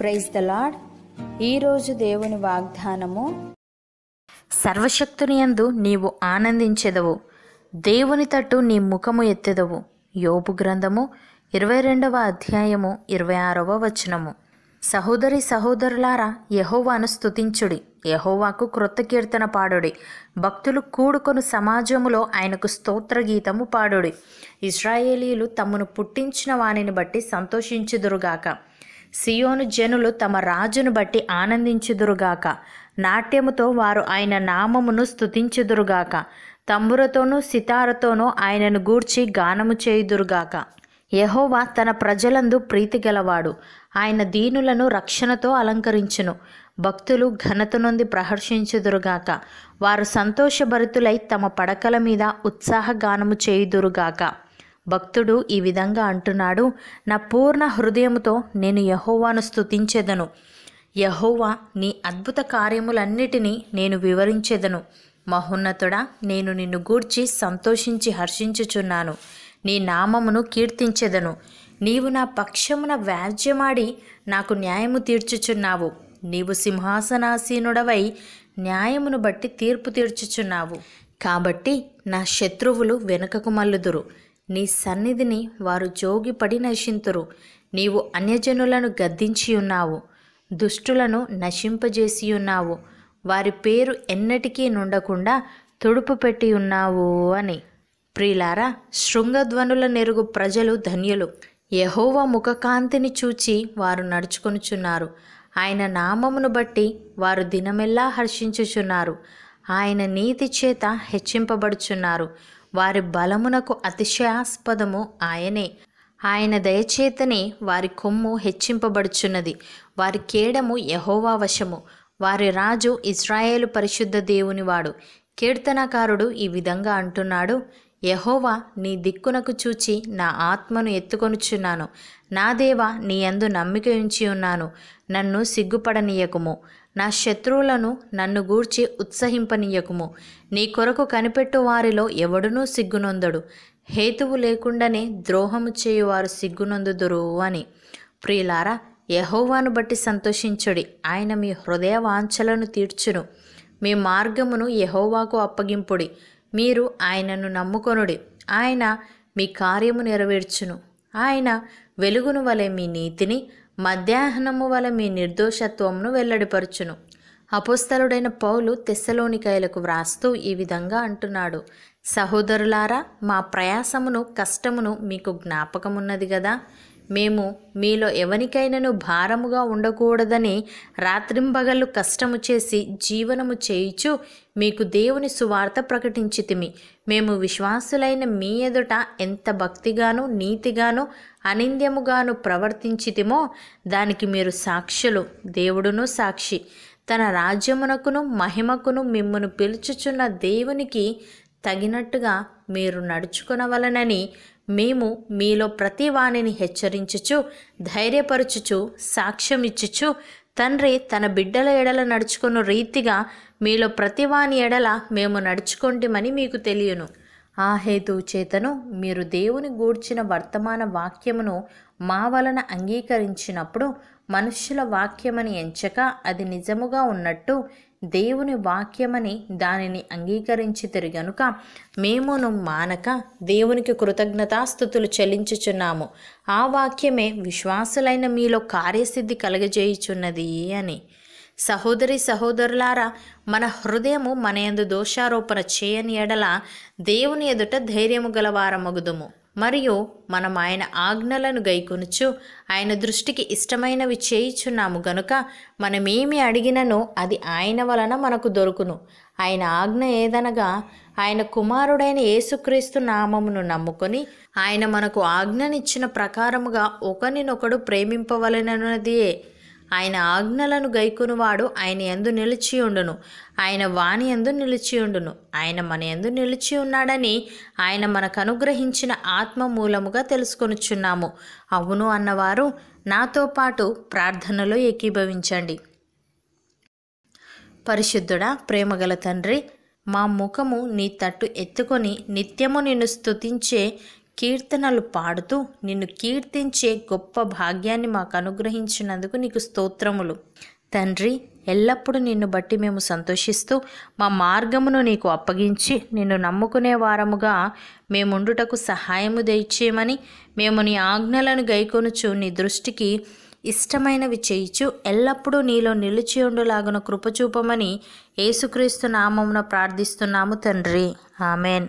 praise the lord ఈరోజు దేవుని వాగ్దానము సర్వశక్తునియందు నీవు ఆనందించెదవు దేవుని తట్టు నీ ముఖము ఎత్తెదవు యోపు గ్రంథము ఇరవై రెండవ అధ్యాయము ఇరవై ఆరవ వచనము సహోదరి సహోదరులారా యహోవాను స్తుతించుడి యహోవాకు కృతకీర్తన కీర్తన పాడుడి భక్తులు కూడుకొని సమాజములో ఆయనకు స్తోత్ర గీతము పాడుడి ఇజ్రాయేలీలు తమను పుట్టించిన వానిని బట్టి సంతోషించుదురుగాక సియోను జనులు తమ రాజును బట్టి ఆనందించుదురుగాక నాట్యముతో వారు ఆయన నామమును స్థుతించుదురుగాక తంబురతోనూ సితారతోనూ ఆయనను గూర్చి గానము చేయుదురుగాక యహోవా తన ప్రజలందు ప్రీతి గలవాడు ఆయన దీనులను రక్షణతో అలంకరించును భక్తులు ఘనత నుండి ప్రహర్షించుదురుగాక వారు సంతోషభరితులై తమ పడకల మీద ఉత్సాహగానము చేయుదురుగాక భక్తుడు ఈ విధంగా అంటున్నాడు నా పూర్ణ హృదయముతో నేను యహోవాను స్తుతించెదను యహోవా నీ అద్భుత కార్యములన్నిటినీ నేను వివరించెదను మహోన్నతుడా నేను నిన్ను గూర్చి సంతోషించి హర్షించుచున్నాను నీ నామమును కీర్తించెదను నీవు నా పక్షమున వ్యాజ్యమాడి నాకు న్యాయము తీర్చుచున్నావు నీవు సింహాసనాసీనుడవై న్యాయమును బట్టి తీర్పు తీర్చుచున్నావు కాబట్టి నా శత్రువులు వెనుకకు మల్లుదురు నీ సన్నిధిని వారు జోగిపడి నశింతురు నీవు అన్యజనులను గద్దించి ఉన్నావు దుష్టులను నశింపజేసి ఉన్నావు వారి పేరు ఎన్నటికీ నుండకుండా తుడుపు పెట్టి ఉన్నావు అని ప్రిలారా శృంగధ్వనుల నెరుగు ప్రజలు ధన్యులు యహోవ ముఖకాంతిని చూచి వారు నడుచుకొనుచున్నారు ఆయన నామమును బట్టి వారు దినమెల్లా హర్షించుచున్నారు ఆయన నీతి చేత హెచ్చింపబడుచున్నారు వారి బలమునకు అతిశయాస్పదము ఆయనే ఆయన దయచేతనే వారి కొమ్ము హెచ్చింపబడుచున్నది వారి కేడము యహోవా వశము వారి రాజు ఇజ్రాయేలు పరిశుద్ధ దేవునివాడు కీర్తనకారుడు ఈ విధంగా అంటున్నాడు యహోవా నీ దిక్కునకు చూచి నా ఆత్మను ఎత్తుకొనుచున్నాను నా దేవ నీ అందు నమ్మిక ఉంచి ఉన్నాను నన్ను సిగ్గుపడనీయకుము నా శత్రువులను నన్ను గూర్చి ఉత్సహింపనీయకుము నీ కొరకు కనిపెట్టు వారిలో ఎవడునూ సిగ్గునొందడు హేతువు లేకుండానే ద్రోహము చేయువారు సిగ్గునందుదురు అని ప్రియులారా యహోవాను బట్టి సంతోషించుడి ఆయన మీ హృదయ వాంఛలను తీర్చును మీ మార్గమును యహోవాకు అప్పగింపుడి మీరు ఆయనను నమ్ముకొనుడి ఆయన మీ కార్యము నెరవేర్చును ఆయన వెలుగును వలె మీ నీతిని మధ్యాహ్నము వల మీ నిర్దోషత్వమును వెల్లడిపరచును అపోస్తలుడైన పౌలు తెస్సలోనికాయలకు వ్రాస్తూ ఈ విధంగా అంటున్నాడు సహోదరులారా మా ప్రయాసమును కష్టమును మీకు జ్ఞాపకమున్నది కదా మేము మీలో ఎవరికైనాను భారముగా ఉండకూడదని రాత్రింబగళ్ళు కష్టము చేసి జీవనము చేయిచు మీకు దేవుని సువార్త ప్రకటించితిమి మేము విశ్వాసులైన మీ ఎదుట ఎంత భక్తిగాను నీతిగాను అనింద్యముగాను ప్రవర్తించితిమో దానికి మీరు సాక్షులు దేవుడును సాక్షి తన రాజ్యమునకును మహిమకును మిమ్మను పిలుచుచున్న దేవునికి తగినట్టుగా మీరు నడుచుకునవలనని మేము మీలో ప్రతి వాణిని హెచ్చరించుచు ధైర్యపరచుచు సాక్ష్యం ఇచ్చుచు తండ్రి తన బిడ్డల ఎడల నడుచుకున్న రీతిగా మీలో ప్రతివాని ఎడల మేము నడుచుకుంటామని మీకు తెలియను ఆ హేతువు చేతను మీరు దేవుని గూడ్చిన వర్తమాన వాక్యమును మా వలన అంగీకరించినప్పుడు మనుష్యుల వాక్యమని ఎంచక అది నిజముగా ఉన్నట్టు దేవుని వాక్యమని దానిని అంగీకరించి గనుక మేమును మానక దేవునికి కృతజ్ఞతాస్థుతులు చెల్లించుచున్నాము ఆ వాక్యమే విశ్వాసులైన మీలో కార్యసిద్ధి కలగజేయుచున్నది అని సహోదరి సహోదరులారా మన హృదయము మన ఎందు దోషారోపణ చేయని ఎడల దేవుని ఎదుట ధైర్యము గలవారమగుదుము మరియు మనం ఆయన ఆజ్ఞలను గైకొనుచు ఆయన దృష్టికి ఇష్టమైనవి చేయిచున్నాము గనుక మనమేమి అడిగినను అది ఆయన వలన మనకు దొరుకును ఆయన ఆజ్ఞ ఏదనగా ఆయన కుమారుడైన యేసుక్రీస్తు నామమును నమ్ముకొని ఆయన మనకు ఆజ్ఞనిచ్చిన ప్రకారముగా ఒకరినొకడు ప్రేమింపవలనన్నదియే ఆయన ఆజ్ఞలను గైకునివాడు ఆయన ఎందు నిలిచి ఉండును ఆయన వాణి ఎందు నిలిచి ఉండును ఆయన మన ఎందు నిలిచి ఉన్నాడని ఆయన మనకు అనుగ్రహించిన ఆత్మ మూలముగా తెలుసుకొనుచున్నాము అవును అన్నవారు నాతో పాటు ప్రార్థనలో ఏకీభవించండి పరిశుద్ధుడా ప్రేమగల తండ్రి మా ముఖము నీ తట్టు ఎత్తుకొని నిత్యము నిన్ను స్తుతించే కీర్తనలు పాడుతూ నిన్ను కీర్తించే గొప్ప భాగ్యాన్ని మాకు అనుగ్రహించినందుకు నీకు స్తోత్రములు తండ్రి ఎల్లప్పుడూ నిన్ను బట్టి మేము సంతోషిస్తూ మా మార్గమును నీకు అప్పగించి నిన్ను నమ్ముకునే వారముగా మేముండుటకు సహాయము దయచేయమని మేము నీ ఆజ్ఞలను గైకొనుచు నీ దృష్టికి ఇష్టమైనవి చేయిచు ఎల్లప్పుడూ నీలో నిలిచి ఉండులాగున కృపచూపమని యేసుక్రీస్తు నామమున ప్రార్థిస్తున్నాము తండ్రి ఆమెన్